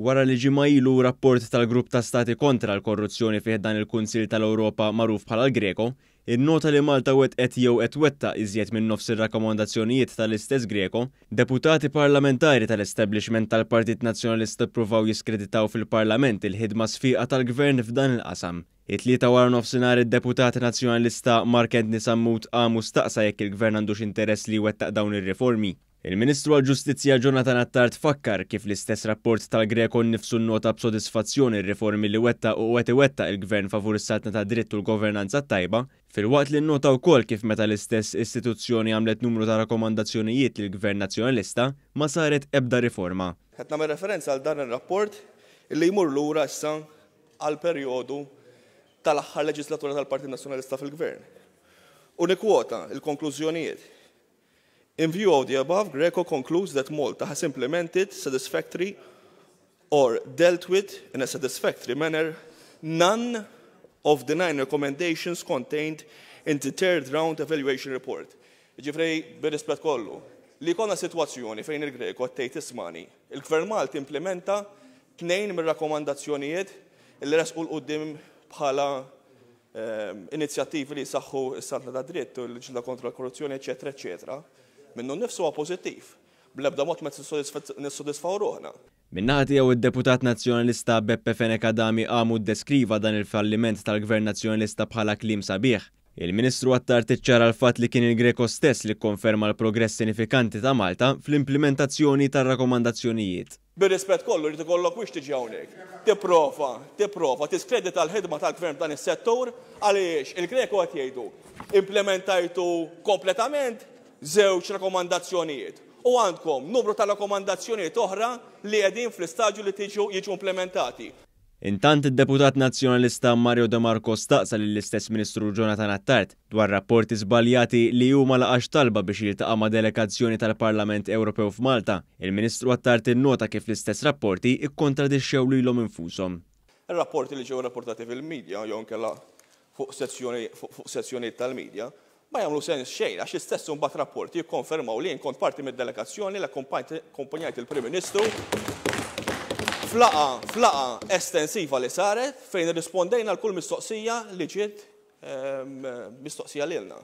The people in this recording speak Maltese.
Wara li ilu rapport tal-grupp ta' stati kontra l-korruzzjoni fih dan il-Kunsil tal-Ewropa maruf bħala l-Greko, il-nota li Malta wet et jew qed wetta iżjed minn nofs ir-rakkomandazzjonijiet tal-istess Greko, deputati parlamentari tal-establishment tal-Partit Nazzjonalista pruvaw jiskreditaw fil-Parlament il-ħidma sfiqa tal-Gvern f'dan il-qasam. It-tlieta wara nofsinhar id deputati nazzjonalista Mark Edni Sammut għamu staqsa jekk il-gvern għandux interess li wettaq dawn ir-riformi. Il-Ministru għal-Ġustizzja Jonathan Attart fakkar kif l-istess rapport tal-Greko nifsu nota b'sodisfazzjoni r-riformi li wetta u weti wetta il-gvern favur satna ta' dritt u l-governanza tajba, fil-waqt li nota wkoll kif meta l-istess istituzzjoni għamlet numru ta' rakomandazzjonijiet l gvern nazzjonalista ma saret ebda riforma. Għetna nagħmel referenza għal dan ir-rapport li jmur lura issa għal perjodu tal-aħħar leġislatura tal parti Nazzjonalista fil-Gvern. U nikwota il-konklużjonijiet In view of the above, Greco concludes that Malta has implemented satisfactory or dealt with in a satisfactory manner none of the nine recommendations contained in the third round evaluation report. Ġifrej, plat kollu, li konna situazzjoni fejn il-Greko għattejt ismani, il-Gvern Malti implementa tnejn mir rakkomandazzjonijiet il resqu l-qoddim bħala ehm, inizjattivi li saħħu s-santa da dritt, l-ġilda kontra l-korruzzjoni, eccetera, eccetera minnu nnifsu għa pożittiv. Blebda mot ma nissodisfaw ruħna. Minnaħti jew id-deputat nazjonalista Beppe Feneka Dami għamu deskriva dan il-falliment tal-gvern nazjonalista bħala klim sabiħ. Il-Ministru għattar tiċċara l-fat li kien il-Greko stess li konferma l-progress sinifikanti ta' Malta fl-implementazzjoni tar rakomandazzjonijiet Bir-rispett kollu rrid kollok wix tiġi hawnhekk. Tipprova, tipprova tiskredita tal ħidma tal-gvern dan is-settur għaliex il-Greko qed jgħidu implementajtu kompletament żewġ rakomandazzjonijiet. U għandkom numru ta' rakomandazzjonijiet oħra li qegħdin fl-istadju li tiġu jiġu implementati. Intant id-deputat nazzjonalista Mario De Marco staqsa l-istess ministru Jonathan Attart dwar rapporti zbaljati li huma laqax talba biex jiltaqa' ma' delegazzjoni tal-Parlament Ewropew f'Malta. Il-Ministru Attart innota kif l-istess rapporti ikkontradixxew lilhom infushom. Ir-rapporti li ġew rapportati fil-medja jew la fuq sezzjoni tal-medja ma jamlu sens xejn għax istess imbagħad rapporti jikkonfermaw li kont parti mid-delegazzjoni l akkompanjajt il-Prim Ministru flaqa flaqa estensiva li saret fejn rispondejna l-kull mistoqsija li ġiet ehm, mistoqsija lilna.